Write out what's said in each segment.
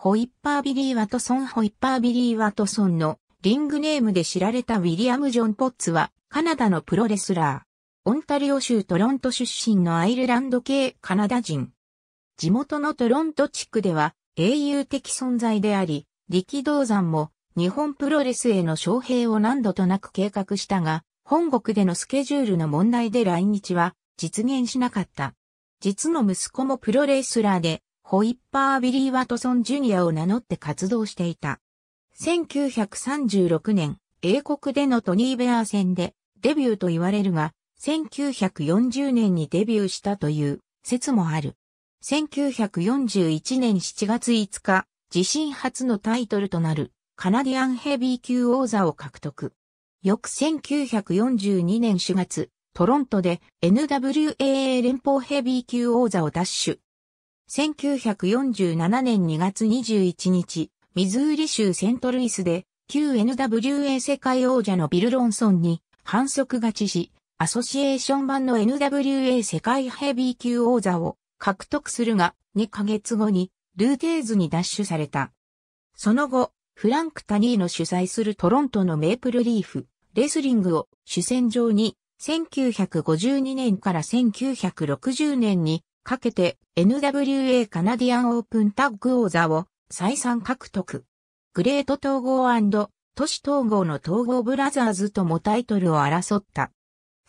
ホイッパービリー・ワトソンホイッパービリー・ワトソンのリングネームで知られたウィリアム・ジョン・ポッツはカナダのプロレスラー。オンタリオ州トロント出身のアイルランド系カナダ人。地元のトロント地区では英雄的存在であり、力道山も日本プロレスへの招聘を何度となく計画したが、本国でのスケジュールの問題で来日は実現しなかった。実の息子もプロレスラーで、ホイッパー・ビリー・ワトソン・ジュニアを名乗って活動していた。1936年、英国でのトニー・ベアー戦でデビューと言われるが、1940年にデビューしたという説もある。1941年7月5日、自身初のタイトルとなるカナディアンヘビー級王座を獲得。翌1942年4月、トロントで NWAA 連邦ヘビー級王座を奪取。1947年2月21日、ミズーリ州セントルイスで、旧 NWA 世界王者のビル・ロンソンに反則勝ちし、アソシエーション版の NWA 世界ヘビー級王座を獲得するが、2ヶ月後にルーテーズに奪取された。その後、フランク・タニーの主催するトロントのメープルリーフ、レスリングを主戦場に1952年から1960年にかけて NWA カナディアンオープンタッグ王座を再三獲得。グレート統合都市統合の統合ブラザーズともタイトルを争った。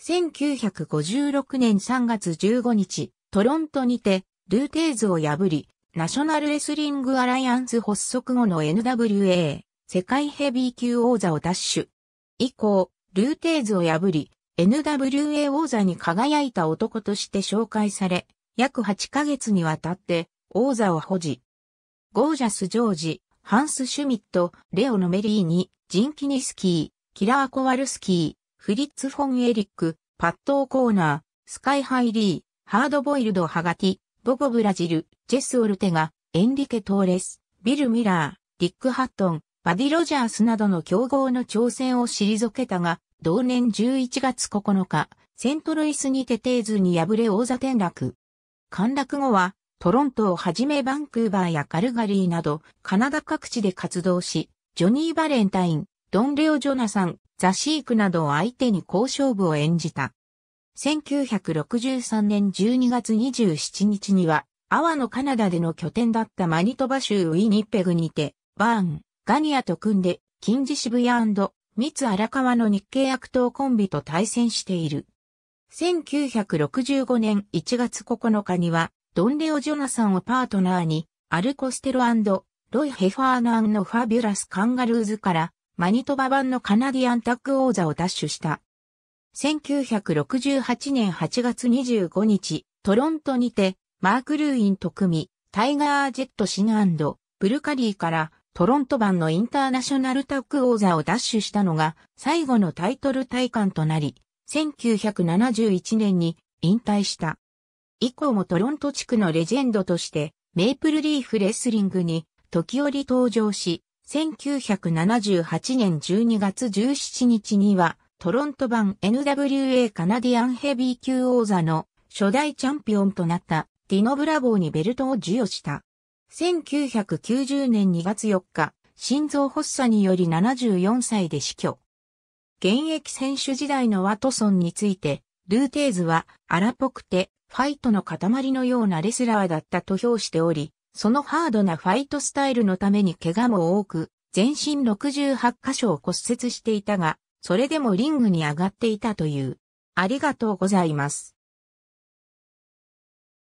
1956年3月15日、トロントにて、ルーテーズを破り、ナショナルレスリングアライアンス発足後の NWA、世界ヘビー級王座を奪取。以降、ルーテーズを破り、NWA 王座に輝いた男として紹介され、約8ヶ月にわたって王座を保持。ゴージャス・ジョージ、ハンス・シュミット、レオノ・メリーニ、ジンキニスキー、キラー・コワルスキー、フリッツ・フォン・エリック、パットオ・コーナー、スカイ・ハイ・リー、ハードボイルド・ハガティ、ボゴ・ブラジル、ジェス・オルテガ、エンリケ・トーレス、ビル・ミラー、ディック・ハットン、バディ・ロジャースなどの強豪の挑戦を退けたが、同年11月9日、セントルイスにてテーズに敗れ王座転落。陥落後は、トロントをはじめバンクーバーやカルガリーなど、カナダ各地で活動し、ジョニー・バレンタイン、ドン・レオ・ジョナサン、ザ・シークなどを相手に交渉部を演じた。1963年12月27日には、阿波のカナダでの拠点だったマニトバ州ウィニペグにて、バーン、ガニアと組んで、近似渋谷三津荒川の日系悪党コンビと対戦している。1965年1月9日には、ドンレオ・ジョナサンをパートナーに、アルコステロロイ・ヘファーナンのファビュラス・カンガルーズから、マニトバ版のカナディアンタック王座を奪取した。1968年8月25日、トロントにて、マーク・ルーインと組み、タイガー・ジェット・シンブルカリーから、トロント版のインターナショナルタック王座を奪取したのが、最後のタイトル体感となり、1971年に引退した。以降もトロント地区のレジェンドとして、メイプルリーフレスリングに時折登場し、1978年12月17日には、トロント版 NWA カナディアンヘビー級王座の初代チャンピオンとなったディノ・ブラボーにベルトを授与した。1990年2月4日、心臓発作により74歳で死去。現役選手時代のワトソンについて、ルーテーズは荒っぽくてファイトの塊のようなレスラーだったと評しており、そのハードなファイトスタイルのために怪我も多く、全身68箇所を骨折していたが、それでもリングに上がっていたという。ありがとうございます。